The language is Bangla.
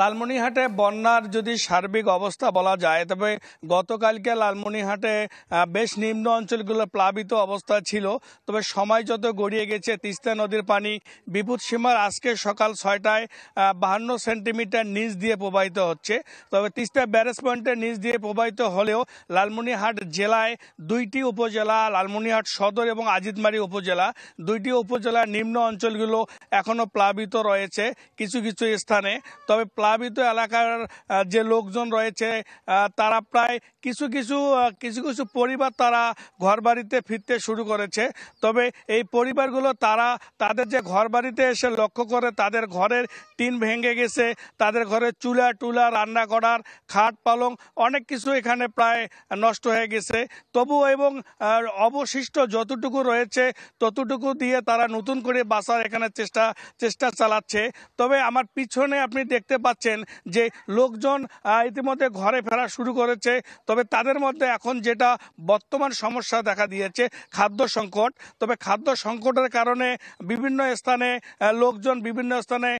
লালমনিহাটে বন্যার যদি সার্বিক অবস্থা বলা যায় তবে গতকালকে লালমনিহাটে বেশ নিম্ন অঞ্চলগুলো প্লাবিত অবস্থা ছিল তবে সময় যত গড়িয়ে গেছে তিস্তা নদীর পানি বিপদ সীমার আজকে সকাল ছয়টায় বাহান্ন সেন্টিমিটার নিচ দিয়ে প্রবাহিত হচ্ছে তবে তিস্তা ব্যারেজ পয়েন্টের নিচ দিয়ে প্রবাহিত হলেও লালমনিহাট জেলায় দুইটি উপজেলা লালমনিহাট সদর এবং আজিতমারি উপজেলা দুইটি উপজেলার নিম্ন অঞ্চলগুলো এখনও প্লাবিত রয়েছে কিছু কিছু স্থানে তবে তবে প্লাবিত এলাকার যে লোকজন রয়েছে তারা প্রায় কিছু কিছু কিছু কিছু পরিবার তারা ঘরবাড়িতে ফিরতে শুরু করেছে তবে এই পরিবারগুলো তারা তাদের যে ঘরবাড়িতে এসে লক্ষ্য করে তাদের ঘরের টিন ভেঙে গেছে তাদের ঘরের চুলা টুলা রান্না করার খাট পালং অনেক কিছু এখানে প্রায় নষ্ট হয়ে গেছে তবু এবং অবশিষ্ট যতটুকু রয়েছে ততটুকু দিয়ে তারা নতুন করে বাসার এখানে চেষ্টা চেষ্টা চালাচ্ছে তবে আমার পিছনে আপনি দেখতে দেখতে পাচ্ছেন যে লোকজন ইতিমধ্যে ঘরে ফেরা শুরু করেছে তবে তাদের মধ্যে এখন যেটা বর্তমান সমস্যা দেখা দিয়েছে খাদ্য সংকট তবে খাদ্য সংকটের কারণে বিভিন্ন স্থানে লোকজন বিভিন্ন স্থানে